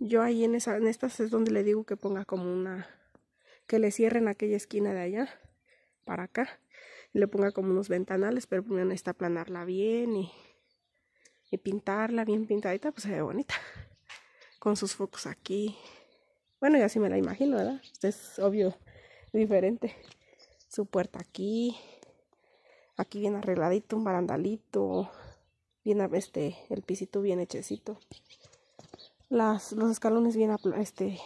Yo ahí en, esa, en estas es donde le digo que ponga como una, que le cierren aquella esquina de allá para acá. Y le ponga como unos ventanales, pero primero necesita aplanarla bien y, y pintarla bien pintadita, pues se ve bonita. Con sus focos aquí. Bueno, y así me la imagino, ¿verdad? Es obvio, diferente. Su puerta aquí. Aquí bien arregladito, un barandalito. Bien, este, el pisito bien hechecito las, los escalones bien este,